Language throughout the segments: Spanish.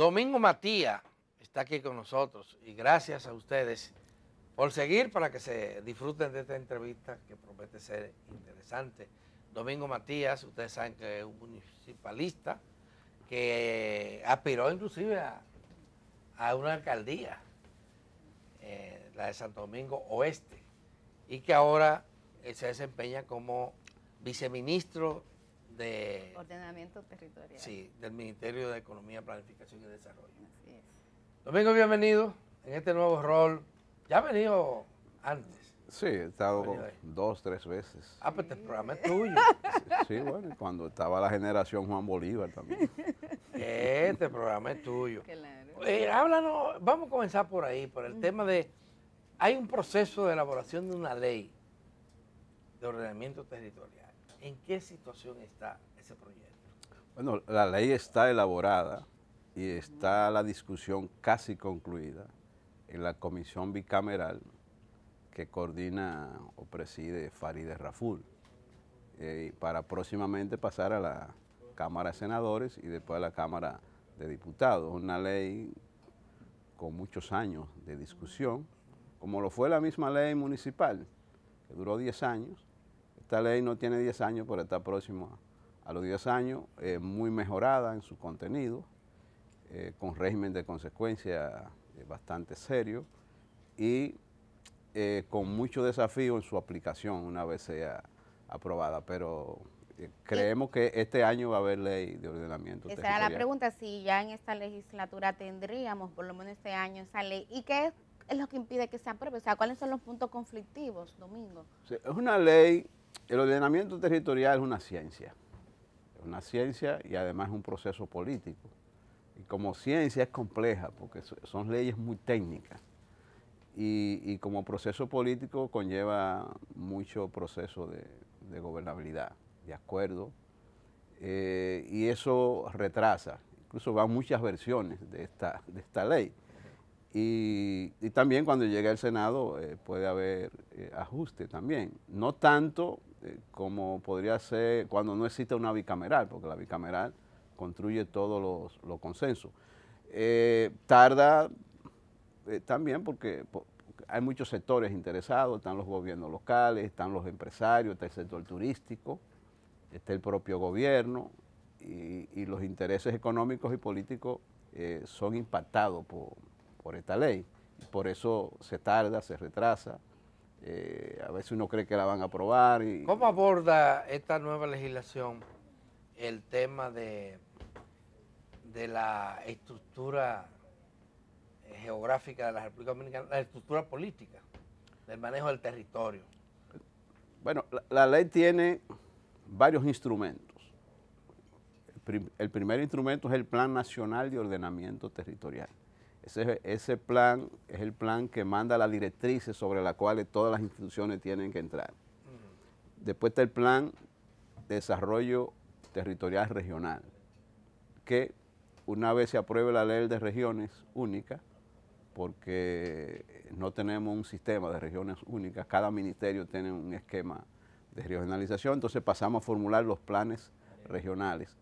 Domingo Matías está aquí con nosotros y gracias a ustedes por seguir para que se disfruten de esta entrevista que promete ser interesante. Domingo Matías, ustedes saben que es un municipalista que aspiró inclusive a, una alcaldía, eh, la de Santo Domingo Oeste, y que ahora eh, se desempeña como viceministro ordenamiento territorial. Sí, del Ministerio de Economía, Planificación y Desarrollo. Domingo, bienvenido en este nuevo rol. Ya ha venido antes. Sí, he estado dos, tres veces. Ah, pero pues este programa es tuyo. Sí, bueno, cuando estaba la generación Juan Bolívar también. Este programa es tuyo. Claro. Eh, háblanos, vamos a comenzar por ahí, por el tema de, hay un proceso de elaboración de una ley de ordenamiento territorial. ¿En qué situación está ese proyecto? Bueno, la ley está elaborada y está la discusión casi concluida en la comisión bicameral que coordina o preside Farideh Raful eh, para próximamente pasar a la Cámara de Senadores y después a la Cámara de Diputados. Una ley con muchos años de discusión, como lo fue la misma ley municipal, que duró 10 años, esta ley no tiene 10 años, pero está próxima a los 10 años, eh, muy mejorada en su contenido, eh, con régimen de consecuencia eh, bastante serio y con mucho desafío en su aplicación una vez sea aprobada, pero creemos que este año va a haber ley de ordenamiento. Esa era la pregunta, si ya en esta legislatura tendríamos, por lo menos este año, esa ley. ¿Y qué es lo que impide que se apruebe? O sea, ¿cuáles son los puntos conflictivos, Domingo? es una ley el ordenamiento territorial es una ciencia, es una ciencia y además es un proceso político. Y como ciencia es compleja porque son leyes muy técnicas. Y, como proceso político conlleva mucho proceso de, gobernabilidad, de acuerdo. Eh, y eso retrasa, incluso van muchas versiones de de esta ley. Y, también cuando llegue al Senado eh, puede haber eh, ajuste también. No tanto eh, como podría ser cuando no existe una bicameral, porque la bicameral construye todos los, consensos. tarda también porque, hay muchos sectores interesados, están los gobiernos locales, están los empresarios, está el sector turístico, está el propio gobierno y los intereses económicos y políticos son impactados por por esta ley. Por eso se tarda, se retrasa. Eh, a veces uno cree que la van a aprobar. Y, ¿Cómo aborda esta nueva legislación el tema de, de la estructura eh, geográfica de la República Dominicana, la estructura política, del manejo del territorio? Bueno, la, ley tiene varios instrumentos. el primer instrumento es el Plan Nacional de Ordenamiento Territorial ese, plan es el plan que manda la directrices sobre la cuales todas las instituciones tienen que entrar. Mm. Después está el plan de desarrollo territorial regional, que una vez se apruebe la ley de regiones únicas, porque no tenemos un sistema de regiones únicas, cada ministerio tiene un esquema de regionalización, entonces pasamos a formular los planes regionales.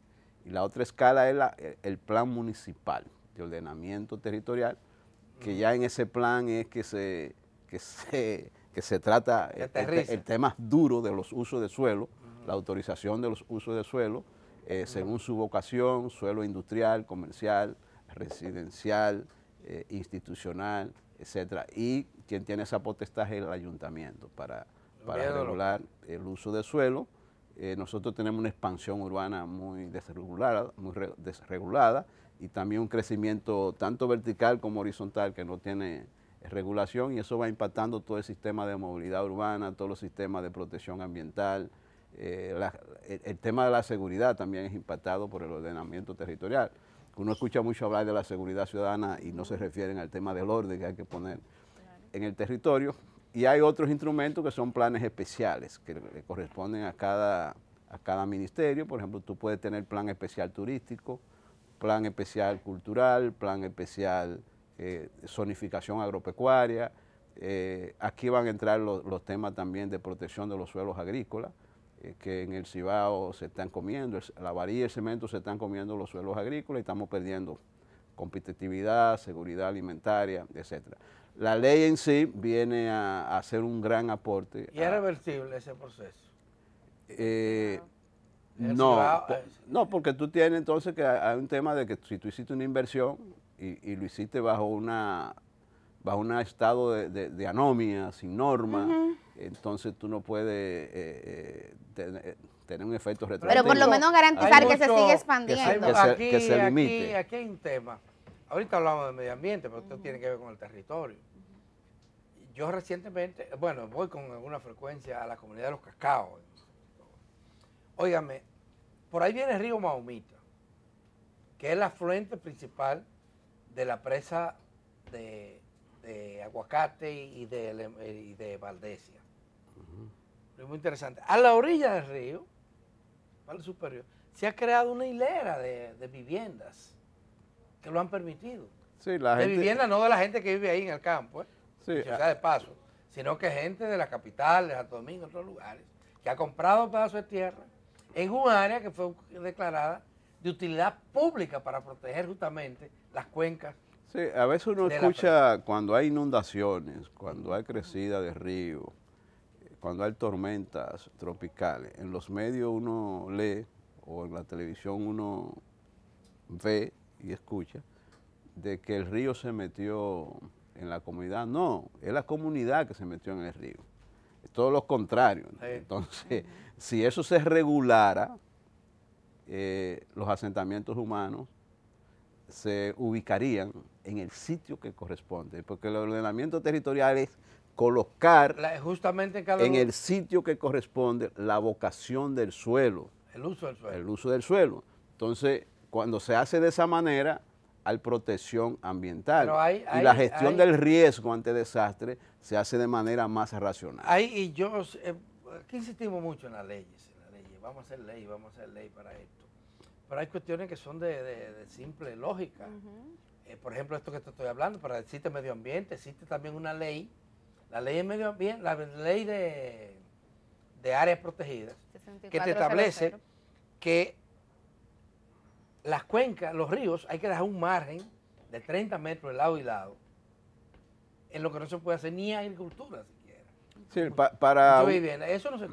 Y la otra escala es el plan municipal ordenamiento territorial, que ya en ese plan es que se, que se, trata el, tema duro de los usos de suelo, la autorización de los usos de suelo, eh, según su vocación, suelo industrial, comercial, residencial, eh, institucional, etcétera. Y quien tiene esa potestad es el ayuntamiento para, para regular el uso de suelo. Eh, nosotros tenemos una expansión urbana muy muy desregulada y también un crecimiento tanto vertical como horizontal que no tiene regulación y eso va impactando todo el sistema de movilidad urbana, todos los sistemas de protección ambiental. Eh, el, tema de la seguridad también es impactado por el ordenamiento territorial. Uno escucha mucho hablar de la seguridad ciudadana y no se refieren al tema del orden que hay que poner en el territorio. Y hay otros instrumentos que son planes especiales que le corresponden a a cada ministerio. Por ejemplo, tú puedes tener plan especial turístico, plan especial cultural, plan especial eh, zonificación agropecuaria. Eh, aquí van a entrar los, temas también de protección de los suelos agrícolas, eh, que en el Cibao se están comiendo, la varilla y el cemento se están comiendo los suelos agrícolas y estamos perdiendo competitividad, seguridad alimentaria, etc. La ley en sí viene a, hacer un gran aporte. ¿Y es reversible ese proceso? No, no, porque tú tienes entonces que hay un tema de que si tú hiciste una inversión y, lo hiciste bajo una bajo un estado de, anomia, sin norma, entonces tú no puedes eh, eh, eh, tener un efecto retroactivo. Pero por lo menos garantizar que se siga expandiendo. Que se, limite. Aquí, hay un tema. Ahorita hablamos de medio ambiente, pero esto tiene que ver con el territorio. Yo recientemente, bueno, voy con alguna frecuencia a la comunidad de los cacaos, Óigame, por ahí viene el río Mahomita, que es el afluente principal de la presa de, Aguacate y de, Valdesia. muy interesante. A la orilla del río, superior, se ha creado una hilera de, viviendas que lo han permitido. de viviendas vivienda no de la gente que vive ahí en el campo, ¿eh? sí, ah. de paso, sino que gente de la capital, de Santo Domingo, otros lugares, que ha comprado pedazo de tierra es un área que fue declarada de utilidad pública para proteger justamente las cuencas. Sí, a veces uno escucha cuando hay inundaciones, cuando hay crecida de río, cuando hay tormentas tropicales, en los medios uno lee o en la televisión uno ve y escucha de que el río se metió en la comunidad. No, es la comunidad que se metió en el río. Es todo lo contrario. Entonces, si eso se regulara, eh, los asentamientos humanos se ubicarían en el sitio que corresponde, porque el ordenamiento territorial es colocar justamente en, el sitio que corresponde la vocación del suelo. El uso del suelo. El uso del suelo. Entonces, cuando se hace de esa manera, hay protección ambiental. y la gestión del riesgo ante desastre se hace de manera más racional. Hay, y yo, aquí insistimos mucho en las leyes, Vamos a hacer ley, vamos a hacer ley para esto. Pero hay cuestiones que son de, simple lógica. Eh, por ejemplo, esto que te estoy hablando, para el existe medio ambiente, existe también una ley, la ley de medio ambiente, la ley de, áreas protegidas, que te establece que las cuencas, los ríos, hay que dejar un margen de 30 metros de lado y lado, en lo que no se puede hacer ni agricultura para,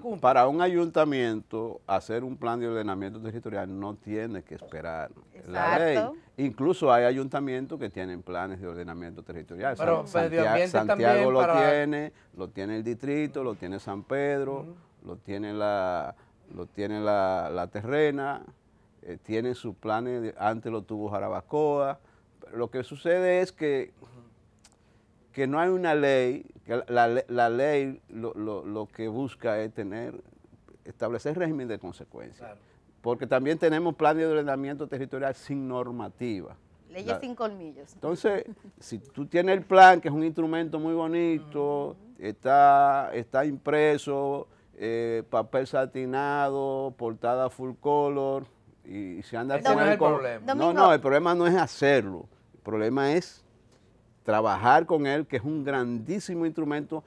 un, Para un ayuntamiento, hacer un plan de ordenamiento territorial no tiene que esperar la ley. Incluso hay ayuntamientos que tienen planes de ordenamiento territorial. Santiago, lo tiene, lo tiene el distrito, lo tiene San Pedro, lo tiene la, lo tiene la, la terrena, eh, sus planes, antes lo tuvo Jarabacoa. lo que sucede es que que no hay una ley, que la, ley lo, que busca es tener, establecer régimen de consecuencias. Porque también tenemos plan de ordenamiento territorial sin normativa. Leyes sin colmillos. Entonces, si tú tienes el plan, que es un instrumento muy bonito, está, está impreso, eh, papel satinado, portada full color, y, se anda con el problema. No, no, el problema no es hacerlo, el problema es trabajar con él, que es un grandísimo instrumento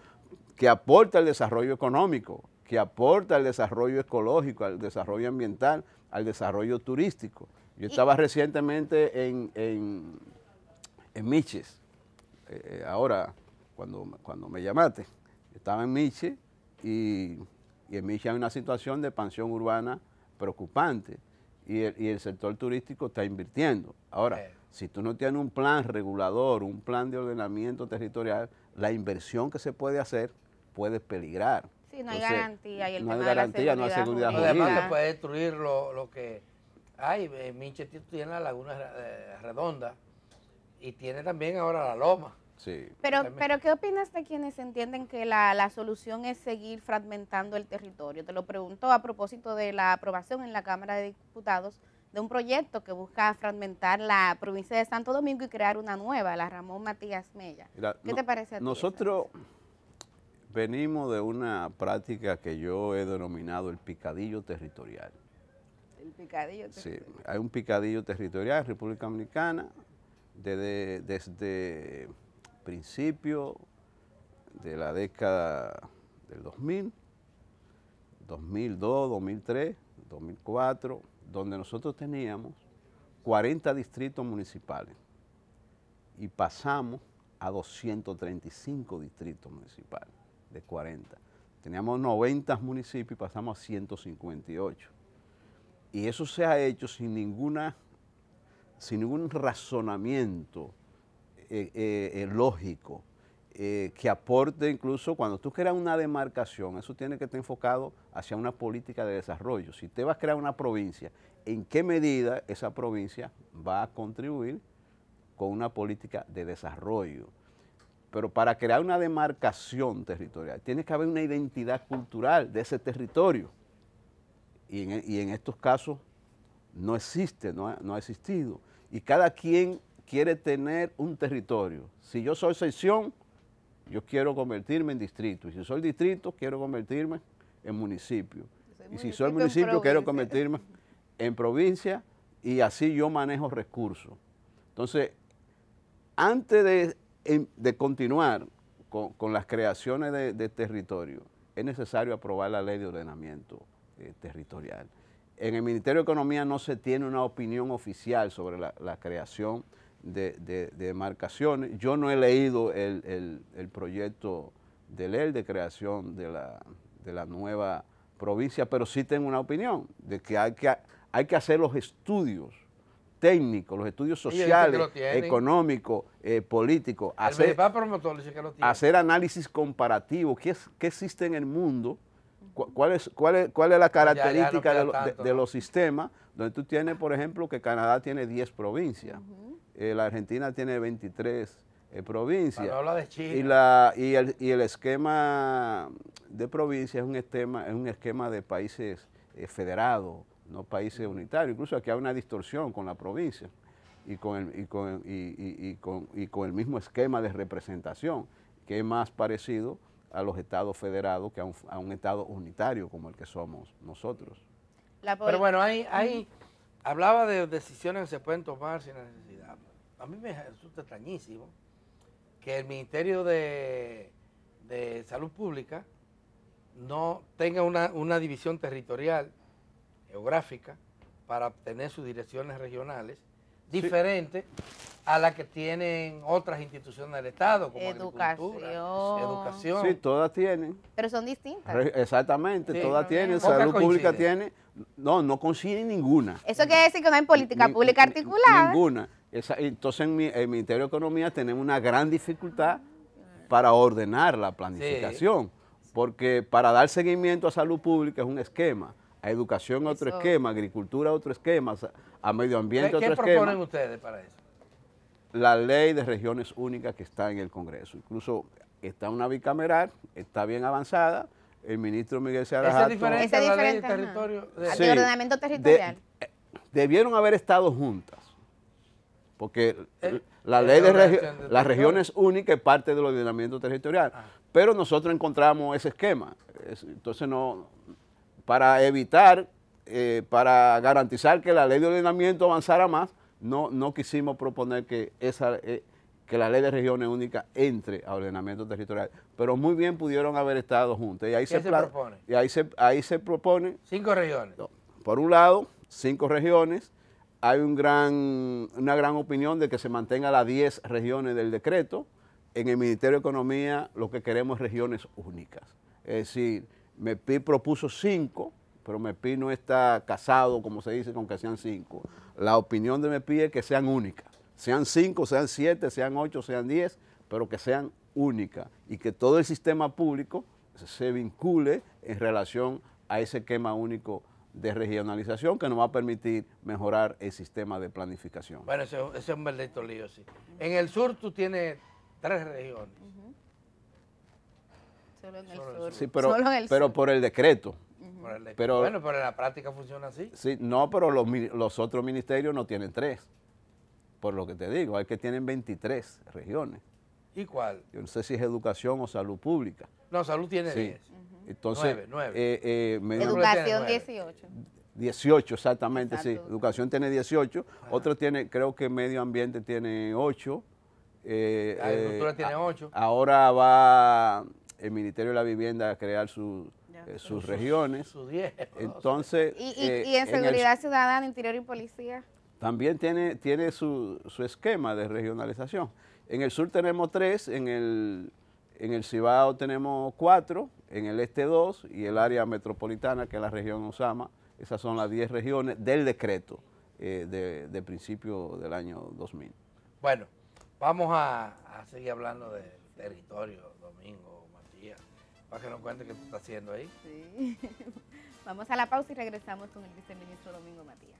que aporta al desarrollo económico, que aporta al desarrollo ecológico, al desarrollo ambiental, al desarrollo turístico. Yo estaba recientemente en, en, Miches, eh, eh, ahora cuando, cuando me llamaste, estaba en Miches y, en Miches hay una situación de expansión urbana preocupante y el, y el sector turístico está invirtiendo. Ahora, si tú no tienes un plan regulador, un plan de ordenamiento territorial, la inversión que se puede hacer puede peligrar. Sí, no hay garantía. no hay garantía, no hay seguridad. Jurídica. Además se puede destruir lo, lo que hay. Eh, Minchetito tiene la laguna eh, redonda y tiene también ahora la loma. Sí. Pero, pero ¿qué opinas de quienes entienden que la, la, solución es seguir fragmentando el territorio? Te lo pregunto a propósito de la aprobación en la Cámara de Diputados de un proyecto que busca fragmentar la provincia de Santo Domingo y crear una nueva, la Ramón Matías Mella. ¿Qué te parece a ti? Nosotros venimos de una práctica que yo he denominado el picadillo territorial. El picadillo territorial. Sí, hay un picadillo territorial en República Dominicana desde, desde principio de la década del 2000, 2002, 2003, 2004 donde nosotros teníamos 40 distritos municipales y pasamos a 235 distritos municipales de 40. Teníamos 90 municipios y pasamos a 158. Y eso se ha hecho sin ninguna sin ningún razonamiento eh, eh, eh, lógico eh, que aporte incluso cuando tú creas una demarcación, eso tiene que estar enfocado hacia una política de desarrollo. Si te vas a crear una provincia, ¿en qué medida esa provincia va a contribuir con una política de desarrollo? Pero para crear una demarcación territorial, tiene que haber una identidad cultural de ese territorio. Y en, estos casos no existe, no ha, no ha existido. Y cada quien quiere tener un territorio. Si yo soy sección, yo quiero convertirme en distrito. Y si soy distrito, quiero convertirme en municipio. y si soy municipio, quiero convertirme en provincia y así yo manejo recursos. Entonces, antes de, em, continuar con, las creaciones de, territorio, es necesario aprobar la ley de ordenamiento eh, territorial. En el Ministerio de Economía no se tiene una opinión oficial sobre la, la creación de, demarcaciones. Yo no he leído el, el, proyecto de ley de creación de la, de la, nueva provincia, pero sí tengo una opinión de que hay que, hay que hacer los estudios técnicos, los estudios sociales, económicos, eh, políticos, hacer, análisis comparativo, qué, qué existe en el mundo, cuál es, cuál cuál es la pues característica de, los sistemas, donde tú tienes, por ejemplo, que Canadá tiene 10 provincias. Eh, la Argentina tiene 23 eh, provincias. Y, el, esquema de provincias es un esquema, es un esquema de países eh, federados, no países unitarios. Incluso aquí hay una distorsión con la provincia y con el, mismo esquema de representación, que es más parecido a los estados federados que a un, estado unitario como el que somos nosotros. Pero bueno, ahí hablaba de decisiones que se pueden tomar sin necesidad a mí me resulta extrañísimo que el Ministerio de, Salud Pública no tenga una, división territorial, geográfica, para obtener sus direcciones regionales, diferente a la que tienen otras instituciones del Estado, como educación. educación. Sí, todas tienen. Pero son distintas. exactamente, todas tienen. Salud Pública tiene. No, no consigue ninguna. Eso quiere decir que no hay política pública articulada. ninguna entonces en mi, Ministerio de Economía tenemos una gran dificultad para ordenar la planificación, porque para dar seguimiento a salud pública es un esquema, a educación otro esquema, a agricultura otro esquema, a medio ambiente otro esquema. ¿Qué proponen ustedes para eso? La ley de regiones únicas que está en el Congreso. Incluso está una bicameral, está bien avanzada, el ministro Miguel Seara Esa es diferente, ordenamiento territorial. debieron haber estado juntas porque eh, eh, la eh, ley de, las regiones únicas es parte del ordenamiento territorial. Ah. Pero nosotros encontramos ese esquema. entonces, no para evitar, para garantizar que la ley de ordenamiento avanzara más, no, no quisimos proponer que, esa, que la ley de regiones únicas entre a ordenamiento territorial. Pero muy bien pudieron haber estado juntos. Y ahí se, propone? Y ahí se, ahí se propone... Cinco regiones. por un lado, cinco regiones hay una gran opinión de que se mantenga las 10 regiones del decreto. En el Ministerio de Economía lo que queremos es regiones únicas. Es decir, MEPI propuso 5, pero MEPI no está casado, como se dice, con que sean 5. La opinión de MEPI es que sean únicas. Sean 5, sean 7, sean 8, sean 10, pero que sean únicas. Y que todo el sistema público se vincule en relación a ese esquema único de regionalización que nos va a permitir mejorar el sistema de planificación. Bueno, ese, es un verdadero lío, sí. En el sur tú tienes tres regiones. Solo en el sur. Sí, pero, pero por el decreto. pero, bueno, pero en la práctica funciona así. Sí, no, pero los, otros ministerios no tienen tres. Por lo que te digo, hay que tienen 23 regiones. ¿Y cuál? Yo no sé si es educación o salud pública. No, salud tiene sí. Entonces, eh, eh, educación 18. 18, exactamente, sí. Educación tiene 18, otro tiene, creo que medio ambiente tiene 8. Eh, agricultura tiene 8. Ahora va el Ministerio de la Vivienda a crear sus, regiones. Sus, 10. Entonces. ¿Y, en seguridad ciudadana, interior y policía? También tiene, tiene su, esquema de regionalización. En el sur tenemos 3 en el, en el Cibao tenemos 4 en el este 2 y el área metropolitana, que es la región Osama. Esas son las 10 regiones del decreto eh, de, principio del año 2000. Bueno, vamos a, seguir hablando del territorio, Domingo, Matías, para que nos cuente qué está haciendo ahí. Sí. Vamos a la pausa y regresamos con el viceministro Domingo Matías.